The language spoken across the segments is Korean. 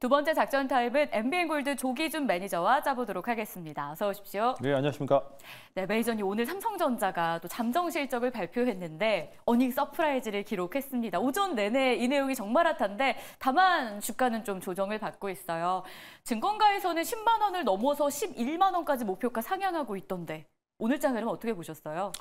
두 번째 작전 타입은 MBN 골드 조기준 매니저와 짜보도록 하겠습니다. 어서 오십시오. 네, 안녕하십니까. 네, 매니저님 오늘 삼성전자가 또 잠정 실적을 발표했는데 어닝 서프라이즈를 기록했습니다. 오전 내내 이 내용이 정말 핫한데 다만 주가는 좀 조정을 받고 있어요. 증권가에서는 10만 원을 넘어서 11만 원까지 목표가 상향하고 있던데 오늘 장에는 어떻게 보셨어요?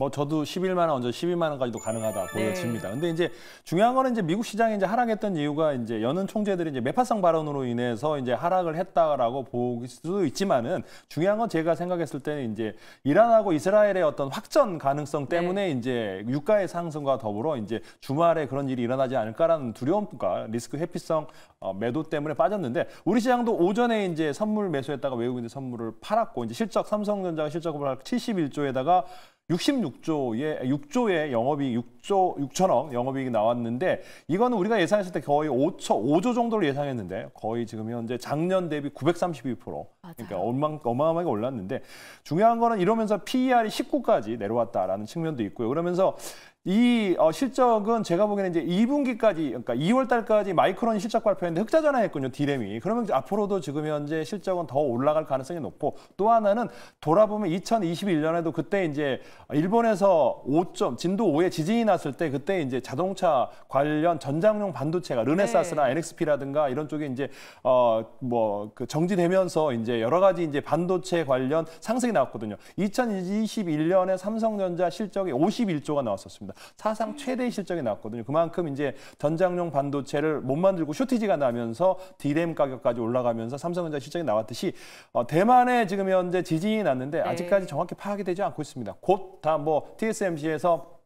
뭐 저도 11만 원 언제 12만 원까지도 가능하다 보여집니다. 네. 근데 이제 중요한 거는 이제 미국 시장이 이제 하락했던 이유가 이제 연은 총재들이 이제 매파성 발언으로 인해서 이제 하락을 했다라고 볼 수도 있지만은 중요한 건 제가 생각했을 때는 이제 이란하고 이스라엘의 어떤 확전 가능성 네. 때문에 네. 이제 유가의 상승과 더불어 이제 주말에 그런 일이 일어나지 않을까라는 두려움과 리스크 회피성 어, 매도 때문에 빠졌는데 우리 시장도 오전에 이제 선물 매수했다가 외국인들 선물을 팔았고 이제 실적 삼성전자가 실적을 71조에다가 66조의 6조의 영업이익 6조 6천억 영업이익이 나왔는데 이거는 우리가 예상했을 때 거의 5초 5조 정도를 예상했는데 거의 지금 현재 작년 대비 932% 맞아요. 그러니까 얼만 어마어마하게 올랐는데 중요한 거는 이러면서 PER이 19까지 내려왔다라는 측면도 있고요. 그러면서 이 어, 실적은 제가 보기에는 이제 2분기까지 그러니까 2월 달까지 마이크론 실적 발표했는데 흑자 전환했군요 디램이 그러면 앞으로도 지금 현재 실적은 더 올라갈 가능성이 높고 또 하나는 돌아보면 2021년에도 그때 이제 일본에서 5점 진도 5의 지진이 났을 때 그때 이제 자동차 관련 전장용 반도체가 르네사스나 네. NXP라든가 이런 쪽에 이제 어뭐그 정지되면서 이제 여러 가지 이제 반도체 관련 상승이 나왔거든요 2021년에 삼성전자 실적이 51조가 나왔었습니다. 나왔습니다. 사상 네. 최대 실적이 나왔거든요. 그만큼 이제 전장용 반도체를 못 만들고 쇼티지가 나면서 디램 가격까지 올라가면서 삼성전자 실적이 나왔듯이 어, 대만에 지금 현재 지진이 났는데 네. 아직까지 정확히 파악이 되지 않고 있습니다. 곧다뭐 TSMC에서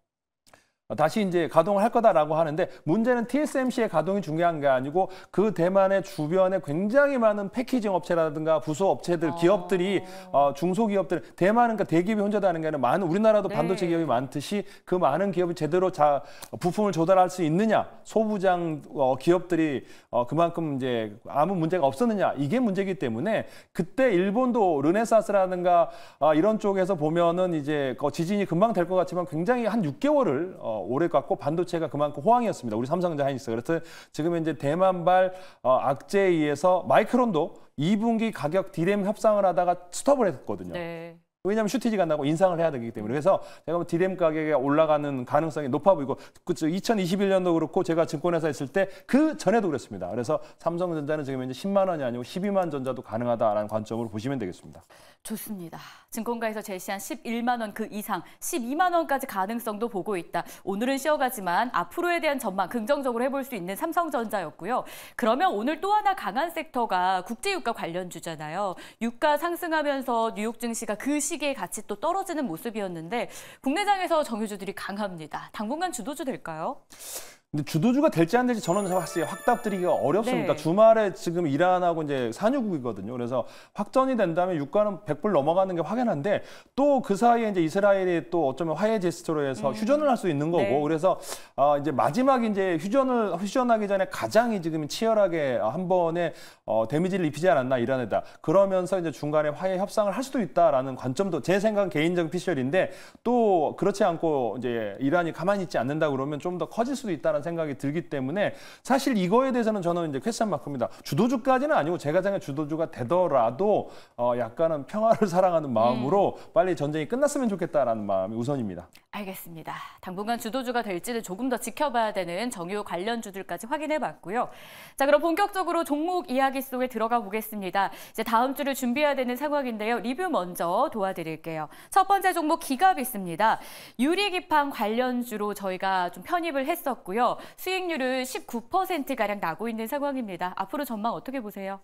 다시 이제 가동을 할 거다라고 하는데 문제는 TSMC의 가동이 중요한 게 아니고 그 대만의 주변에 굉장히 많은 패키징 업체라든가 부서 업체들 어... 기업들이 어, 중소기업들 대만은 그러니까 대기업이 혼자다는 게 아니라 많은 우리나라도 네. 반도체 기업이 많듯이 그 많은 기업이 제대로 자 부품을 조달할 수 있느냐 소부장 어, 기업들이 어, 그만큼 이제 아무 문제가 없었느냐 이게 문제기 때문에 그때 일본도 르네사스라든가 아, 이런 쪽에서 보면은 이제 지진이 금방 될 것 같지만 굉장히 한 6개월을 어, 어, 오래 갔고 반도체가 그만큼 호황이었습니다. 우리 삼성전자 하이닉스. 그렇듯 지금 이제 대만발 어, 악재에 의해서 마이크론도 2분기 가격 디램 협상을 하다가 스톱을 했거든요. 네. 왜냐하면 슈티지간다고 인상을 해야 되기 때문에 그래서 제가 뭐 디램 가격이 올라가는 가능성이 높아 보이고 그쵸 2021년도 그렇고 제가 증권회사 에 있을 때 그 전에도 그랬습니다. 그래서 삼성전자는 지금 이제 10만 원이 아니고 12만 전자도 가능하다라는 관점으로 보시면 되겠습니다. 좋습니다. 증권가에서 제시한 11만 원 그 이상 12만 원까지 가능성도 보고 있다. 오늘은 쉬어가지만 앞으로에 대한 전망 긍정적으로 해볼 수 있는 삼성전자였고요. 그러면 오늘 또 하나 강한 섹터가 국제유가 관련주잖아요. 유가 상승하면서 뉴욕 증시가 그 시. 시기에 같이 또 떨어지는 모습이었는데 국내장에서 정유주들이 강합니다. 당분간 주도주 될까요? 근데 주도주가 될지 안 될지 저는 사실 확답드리기가 어렵습니다. 네. 주말에 지금 이란하고 이제 산유국이거든요. 그래서 확전이 된다면 유가는 100불 넘어가는 게 확연한데 또 그 사이에 이제 이스라엘이 또 어쩌면 화해 제스처로 해서 음. 휴전을 할 수 있는 거고 네. 그래서 어 이제 마지막 이제 휴전을 휴전하기 전에 가장 이 지금 치열하게 한 번에 어 데미지를 입히지 않았나 이란에다 그러면서 이제 중간에 화해 협상을 할 수도 있다라는 관점도 제 생각 은 개인적인 피셜인데 또 그렇지 않고 이제 이란이 가만히 있지 않는다 그러면 좀 더 커질 수도 있다는 생각이 들기 때문에 사실 이거에 대해서는 저는 이제 퀘스천 마크입니다. 주도주까지는 아니고 제가 생각 주도주가 되더라도 어 약간은 평화를 사랑하는 마음으로 음. 빨리 전쟁이 끝났으면 좋겠다라는 마음이 우선입니다. 알겠습니다. 당분간 주도주가 될지는 조금 더 지켜봐야 되는 정유 관련 주들까지 확인해봤고요. 자 그럼 본격적으로 종목 이야기 속에 들어가 보겠습니다. 이제 다음 주를 준비해야 되는 상황인데요. 리뷰 먼저 도와드릴게요. 첫 번째 종목 기갑 있습니다. 유리기판 관련주로 저희가 좀 편입을 했었고요. 수익률은 19%가량 나고 있는 상황입니다. 앞으로 전망 어떻게 보세요?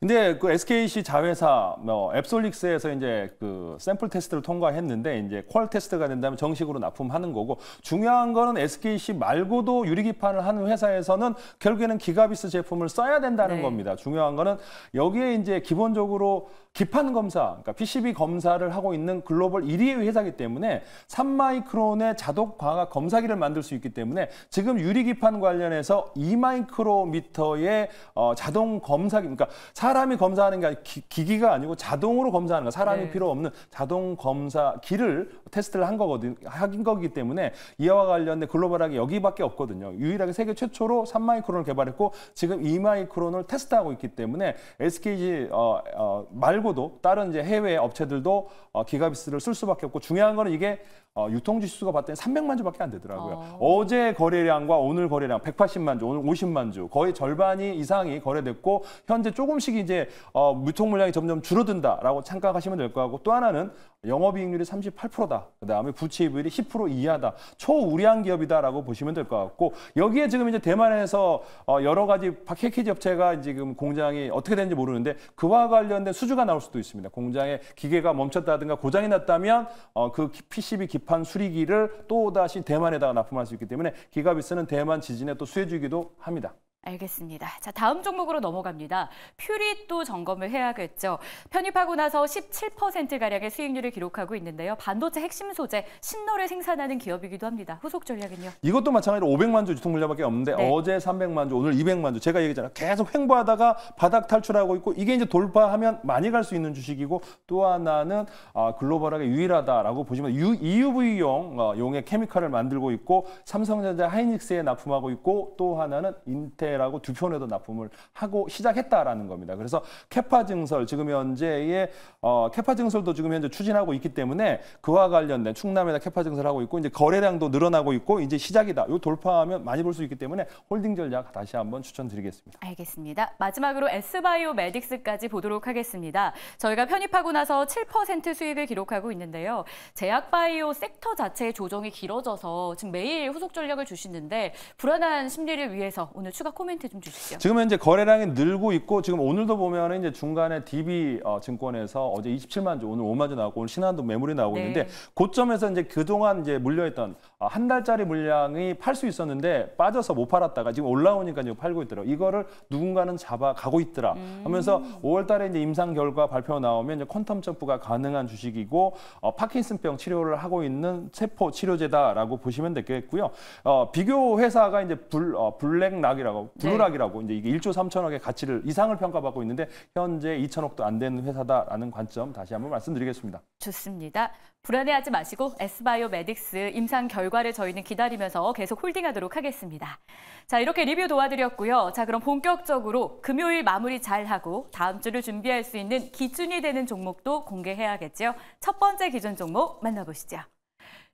근데 그 SKC 자회사 뭐 앱솔릭스에서 이제 그 샘플 테스트를 통과했는데 이제 퀄 테스트가 된다면 정식으로 납품하는 거고 중요한 거는 SKC 말고도 유리기판을 하는 회사에서는 결국에는 기가비스 제품을 써야 된다는 네. 겁니다. 중요한 거는 여기에 이제 기본적으로 기판 검사, 그러니까 PCB 검사를 하고 있는 글로벌 1위의 회사이기 때문에 3마이크론의 자동 광학 검사기를 만들 수 있기 때문에 지금 유리기판 관련해서 2마이크로미터의 어, 자동 검사기, 그러니까 사람이 검사하는 게 아니라 기, 기가 아니고 자동으로 검사하는 거, 사람이 네. 필요 없는 자동 검사기를 테스트를 한 거거든, 요 하긴 거기 때문에 이와 관련된 글로벌하게 여기밖에 없거든요. 유일하게 세계 최초로 3마이크론을 개발했고 지금 2마이크론을 테스트하고 있기 때문에 SKG 어, 어, 말고도 다른 이제 해외 업체들도 어, 기가비스를 쓸 수밖에 없고 중요한 거는 이게 어, 유통지수가 봤더니 300만 주밖에 안 되더라고요. 어. 어제 거래량과 거래량 오늘 거래량 180만 주, 오늘 50만 주 거의 절반이 이상이 거래됐고 현재 조금씩 이제 어, 유통 물량이 점점 줄어든다라고 생가하시면될 거고 또 하나는 영업이익률이 38%다. 그다음에 부채비율이 10% 이하다. 초우량 기업이다라고 보시면 될 것 같고 여기에 지금 이제 대만에서 어, 여러 가지 패키지 업체가 지금 공장이 어떻게 되는지 모르는데 그와 관련된 수주가 나올 수도 있습니다. 공장에 기계가 멈췄다든가 고장이 났다면 어, 그 PCB 기판 수리기를 또 다시 대만에다가 납품할 수 있기 때문에 기가비스는 대만 지진에 또 수혜주기도 합니다. 알겠습니다. 자, 다음 종목으로 넘어갑니다. 퓨리 또 점검을 해야겠죠. 편입하고 나서 17%가량의 수익률을 기록하고 있는데요. 반도체 핵심 소재 신노를 생산하는 기업이기도 합니다. 후속 전략은요? 이것도 마찬가지로 500만 주 유통 물량밖에 없는데 네. 어제 300만 주, 오늘 200만 주. 제가 얘기했잖아요. 계속 횡보하다가 바닥 탈출하고 있고 이게 이제 돌파하면 많이 갈 수 있는 주식이고 또 하나는 아, 글로벌하게 유일하다라고 보시면 U, EUV용 어, 용의 케미칼을 만들고 있고 삼성전자 하이닉스에 납품하고 있고 또 하나는 인텔 편라고두 편에도 납품을 하고 시작했다라는 겁니다. 그래서 캐파 증설 지금 현재의 어, 캐파 증설도 지금 현재 추진하고 있기 때문에 그와 관련된 충남에다 캐파 증설하고 있고 이제 거래량도 늘어나고 있고 이제 시작이다. 요 돌파하면 많이 볼 수 있기 때문에 홀딩 전략 다시 한번 추천드리겠습니다. 알겠습니다. 마지막으로 S바이오 메딕스까지 보도록 하겠습니다. 저희가 편입하고 나서 7% 수익을 기록하고 있는데요. 제약바이오 섹터 자체의 조정이 길어져서 지금 매일 후속 전략을 주시는데 불안한 심리를 위해서 오늘 추가 코 코멘트 좀 주시죠. 지금 현재 거래량이 늘고 있고 지금 오늘도 보면 이제 중간에 DB 어, 증권에서 어제 27만 주, 오늘 5만 주 나오고 오늘 신한도 매물이 나오고 네. 있는데 고점에서 이제 그동안 이제 물려있던 아, 한 달짜리 물량이 팔 수 있었는데 빠져서 못 팔았다가 지금 올라오니까 지금 팔고 있더라. 고 이거를 누군가는 잡아가고 있더라. 음. 하면서 5월 달에 이제 임상 결과 발표 나오면 이제 퀀텀 점프가 가능한 주식이고 어, 파킨슨병 치료를 하고 있는 세포 치료제다라고 보시면 되겠고요. 어, 비교 회사가 이제 불, 어, 블랙락이라고 블루락이라고 네. 이제 이게 1조 3천억의 가치를 이상을 평가받고 있는데 현재 2천억도 안 되는 회사다라는 관점 다시 한번 말씀드리겠습니다. 좋습니다. 불안해하지 마시고 에스바이오 메딕스 임상 결과를 저희는 기다리면서 계속 홀딩하도록 하겠습니다. 자 이렇게 리뷰 도와드렸고요. 자 그럼 본격적으로 금요일 마무리 잘하고 다음 주를 준비할 수 있는 기준이 되는 종목도 공개해야겠죠. 첫 번째 기준 종목 만나보시죠.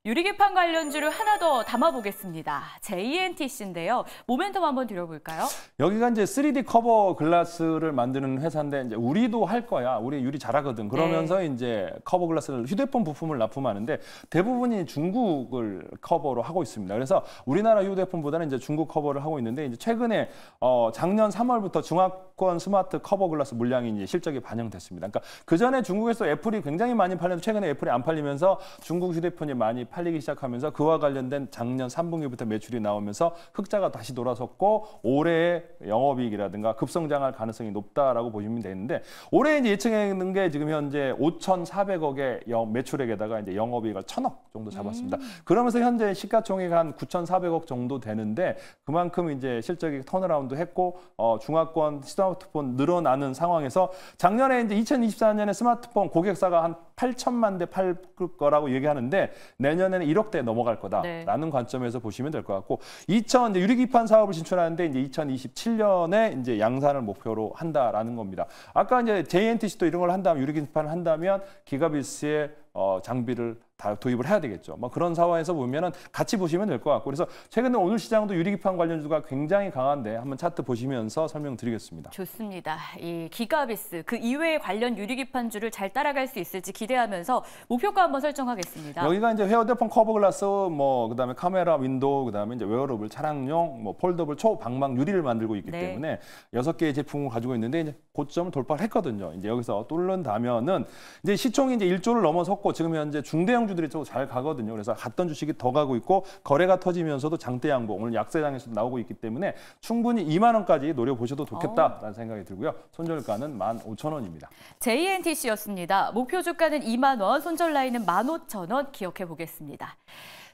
유리개판 관련주를 하나 더 담아보겠습니다. JNTC인데요. 모멘텀 한번 드려볼까요 여기가 이제 3D 커버 글라스를 만드는 회사인데 이제 우리도 할 거야. 우리 유리 잘하거든. 네. 그러면서 네. 이제 커버 글라스를 휴대폰 부품을 납품하는데 대부분이 중국을 커버로 하고 있습니다. 그래서 우리나라 휴대폰보다는 이제 중국 커버를 하고 있는데 이제 최근에 어 작년 3월부터 중화권 스마트 커버 글라스 물량이 이제 실적이 반영됐습니다. 그러니까 그 전에 중국에서 애플이 굉장히 많이 팔렸는데 최근에 애플이 안 팔리면서 중국 휴대폰이 많이 팔 팔리기 시작하면서 그와 관련된 작년 3분기부터 매출이 나오면서 흑자가 다시 돌아섰고 올해의 영업이익이라든가 급성장할 가능성이 높다라고 보시면 되는데 올해 이제 예측하는 게 지금 현재 5,400억의 매출액에다가 이제 영업이익을 1,000억 정도 잡았습니다. 음. 그러면서 현재 시가총액 한 9,400억 정도 되는데 그만큼 이제 실적이 턴어라운드 했고 어, 중화권 스마트폰 늘어나는 상황에서 작년에 이제 2024년에 스마트폰 고객사가 한 8천만 대팔 거라고 얘기하는데 내년 내년에는 1억대 넘어갈 거다라는 네. 관점에서 보시면 될 것 같고 2000 이제 유리기판 사업을 진출하는데 이제 2027년에 이제 양산을 목표로 한다라는 겁니다. 아까 이제 JNTC도 이런 걸 한다면 유리기판을 한다면 기가비스의 어, 장비를 다 도입을 해야 되겠죠. 뭐 그런 상황에서 보면은 같이 보시면 될 것 같고 그래서 최근에 오늘 시장도 유리기판 관련주가 굉장히 강한데 한번 차트 보시면서 설명드리겠습니다. 좋습니다. 이 기가비스 그 이외의 관련 유리기판주를 잘 따라갈 수 있을지 기대하면서 목표가 한번 설정하겠습니다. 여기가 이제 헤어드폰 커버 글라스 뭐 그다음에 카메라 윈도우 그다음에 이제 웨어러블 차량용 뭐 폴더블 초방망 유리를 만들고 있기 네. 때문에 여섯 개의 제품을 가지고 있는데 이제 고점을 돌파를 했거든요. 이제 여기서 뚫는다면은 이제 시총이 이제 1조를 넘어섰고 지금 현재 중대형 상장주들이 좀잘 가거든요. 그래서 갔던 주식이 더 가고 있고 거래가 터지면서도 장대 양보 오늘 약세장에서 나오고 있기 때문에 충분히 2만 원까지 노려보셔도 좋겠다라는 어. 생각이 들고요. 손절가는 15,000원입니다. JNTC였습니다. 목표 주가는 2만 원, 손절 라인은 15,000원 기억해 보겠습니다.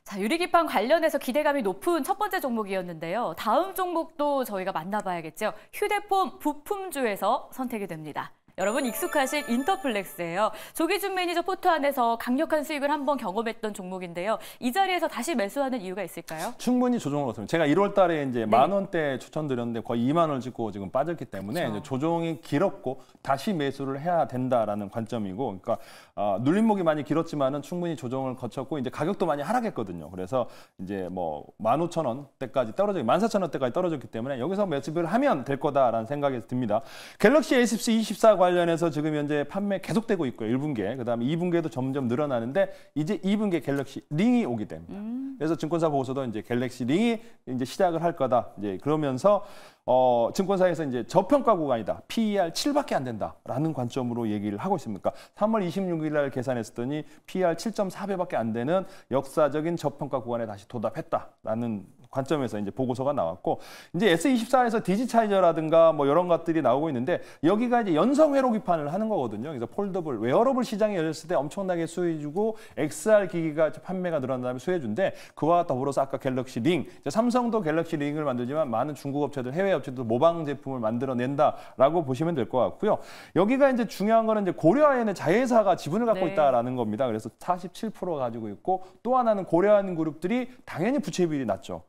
자, 유리기판 관련해서 기대감이 높은 첫 번째 종목이었는데요. 다음 종목도 저희가 만나봐야겠죠. 휴대폰 부품주에서 선택이 됩니다. 여러분 익숙하실 인터플렉스예요. 조기준 매니저 포트 안에서 강력한 수익을 한번 경험했던 종목인데요. 이 자리에서 다시 매수하는 이유가 있을까요? 충분히 조정을 얻습니다 제가 1월 달에 이제 네. 만 원대 추천드렸는데 거의 2만 원을 찍고 지금 빠졌기 때문에 그렇죠. 조정이 길었고 다시 매수를 해야 된다라는 관점이고 그러니까 어, 눌림목이 많이 길었지만은 충분히 조정을 거쳤고 이제 가격도 많이 하락했거든요. 그래서 이제 뭐 15,000원대까지 떨어져 14,000원대까지 떨어졌기 때문에 여기서 매수를 하면 될 거다라는 생각이 듭니다. 갤럭시 a 1 0 24과 관련해서 지금 현재 판매 계속되고 있고요. 1분기에. 그다음에 2분기에도 점점 늘어나는데 이제 2분기에 갤럭시 링이 오게 됩니다. 음. 그래서 증권사 보고서도 이제 갤럭시 링이 이제 시작을 할 거다. 이제 그러면서 어, 증권사에서 이제 저평가 구간이다. PER 7밖에 안 된다라는 관점으로 얘기를 하고 있습니까? 3월 26일 날 계산했었더니 PER 7.4배밖에 안 되는 역사적인 저평가 구간에 다시 도달했다라는 관점에서 이제 보고서가 나왔고 이제 S24에서 디지타이저라든가뭐 이런 것들이 나오고 있는데 여기가 이제 연성 회로 기판을 하는 거거든요. 그래서 폴더블 웨어러블 시장이 열렸을 때 엄청나게 수혜주고 XR 기기가 판매가 늘어난 다음에 수혜준데 그와 더불어서 아까 갤럭시 링 삼성도 갤럭시 링을 만들지만 많은 중국 업체들 해외 업체들 모방 제품을 만들어낸다라고 보시면 될 것 같고요. 여기가 이제 중요한 거는 이제 고려아연의 자회사가 지분을 갖고 네. 있다라는 겁니다. 그래서 47% 가지고 있고 또 하나는 고려아연 그룹들이 당연히 부채비율이 낮죠.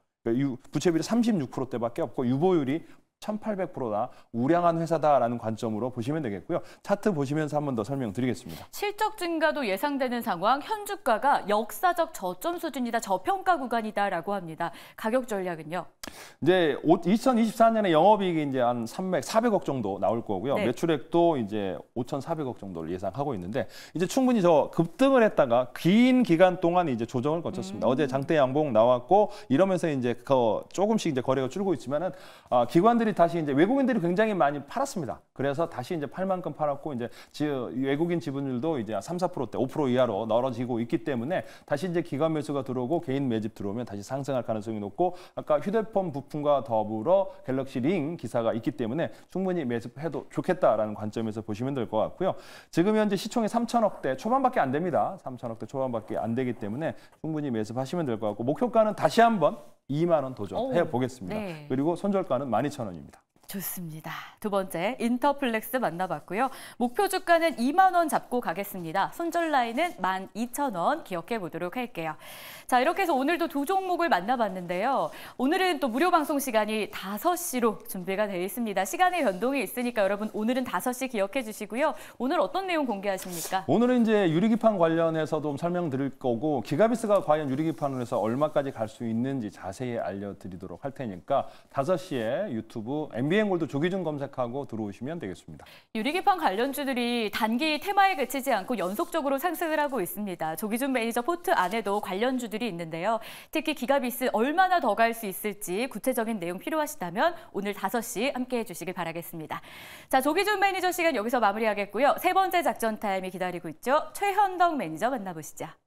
부채비율이 36%대밖에 없고 유보율이 1800%나 우량한 회사다라는 관점으로 보시면 되겠고요. 차트 보시면서 한 번 더 설명드리겠습니다. 실적 증가도 예상되는 상황, 현 주가가 역사적 저점 수준이다, 저평가 구간이다라고 합니다. 가격 전략은요? 이제 2024년에 영업이익이 이제 한 300, 400억 정도 나올 거고요. 네. 매출액도 이제 5,400억 정도를 예상하고 있는데 이제 충분히 저 급등을 했다가 긴 기간 동안 이제 조정을 거쳤습니다. 음. 어제 장대 양봉 나왔고 이러면서 이제 그 조금씩 이제 거래가 줄고 있지만은 아, 기관들 사람들이 다시 이제 외국인들이 굉장히 많이 팔았습니다. 그래서 다시 이제 팔 만큼 팔았고 이제 외국인 지분율도 이제 3, 4%대 5% 이하로 늘어지고 있기 때문에 다시 이제 기관 매수가 들어오고 개인 매집 들어오면 다시 상승할 가능성이 높고 아까 휴대폰 부품과 더불어 갤럭시 링 기사가 있기 때문에 충분히 매집해도 좋겠다라는 관점에서 보시면 될 것 같고요. 지금 현재 시총이 3천억대 초반밖에 안 됩니다. 3천억대 초반밖에 안 되기 때문에 충분히 매집하시면 될 것 같고 목표가는 다시 한번 2만 원 도전해 보겠습니다. 네. 그리고 손절가는 12,000원입니다. 좋습니다. 두 번째 인터플렉스 만나봤고요. 목표 주가는 2만 원 잡고 가겠습니다. 손절 라인은 12,000원 기억해 보도록 할게요. 자 이렇게 해서 오늘도 두 종목을 만나봤는데요. 오늘은 또 무료 방송 시간이 5시로 준비가 되어 있습니다. 시간의 변동이 있으니까 여러분 오늘은 5시 기억해 주시고요. 오늘 어떤 내용 공개하십니까? 오늘은 이제 유리기판 관련해서도 설명드릴 거고 기가비스가 과연 유리기판을 해서 얼마까지 갈 수 있는지 자세히 알려드리도록 할 테니까 5시에 유튜브 MBN 진행골도 조기준 검색하고 들어오시면 되겠습니다. 유리기판 관련주들이 단기 테마에 그치지 않고 연속적으로 상승을 하고 있습니다. 조기준 매니저 포트 안에도 관련주들이 있는데요. 특히 기가비스 얼마나 더 갈 수 있을지 구체적인 내용 필요하시다면 오늘 5시 함께해 주시길 바라겠습니다. 자, 조기준 매니저 시간 여기서 마무리하겠고요. 세 번째 작전 타임이 기다리고 있죠. 최현덕 매니저 만나보시죠.